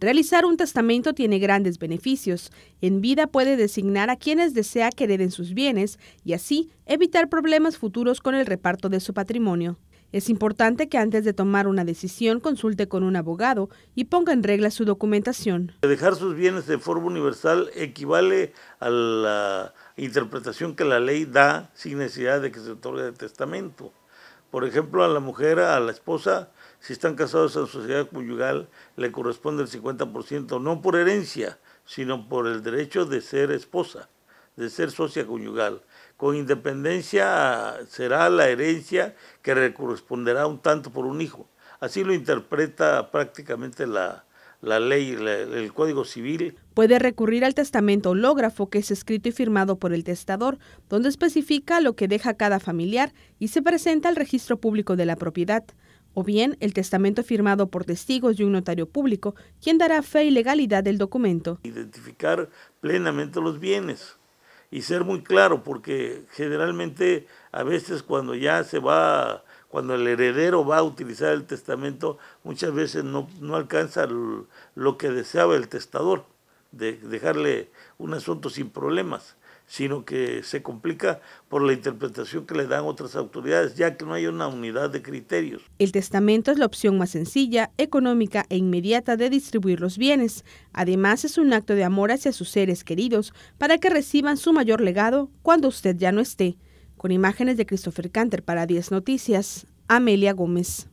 Realizar un testamento tiene grandes beneficios. En vida puede designar a quienes desea que hereden sus bienes y así evitar problemas futuros con el reparto de su patrimonio. Es importante que antes de tomar una decisión consulte con un abogado y ponga en regla su documentación. Dejar sus bienes de forma universal equivale a la interpretación que la ley da sin necesidad de que se otorgue el testamento. Por ejemplo, a la mujer, a la esposa, si están casados en sociedad conyugal, le corresponde el 50%, no por herencia, sino por el derecho de ser esposa, de ser socia conyugal. Con independencia será la herencia que le corresponderá un tanto por un hijo. Así lo interpreta prácticamente la, la ley, el Código Civil. Puede recurrir al testamento hológrafo que es escrito y firmado por el testador, donde especifica lo que deja cada familiar y se presenta al registro público de la propiedad, o bien el testamento firmado por testigos y un notario público, quien dará fe y legalidad del documento. Identificar plenamente los bienes y ser muy claro, porque generalmente a veces cuando ya se va cuando el heredero va a utilizar el testamento, muchas veces no, no alcanza lo que deseaba el testador, de dejarle un asunto sin problemas, sino que se complica por la interpretación que le dan otras autoridades, ya que no hay una unidad de criterios. El testamento es la opción más sencilla, económica e inmediata de distribuir los bienes. Además, es un acto de amor hacia sus seres queridos para que reciban su mayor legado cuando usted ya no esté. Con imágenes de Christopher Canter para 10 Noticias, Amelia Gómez.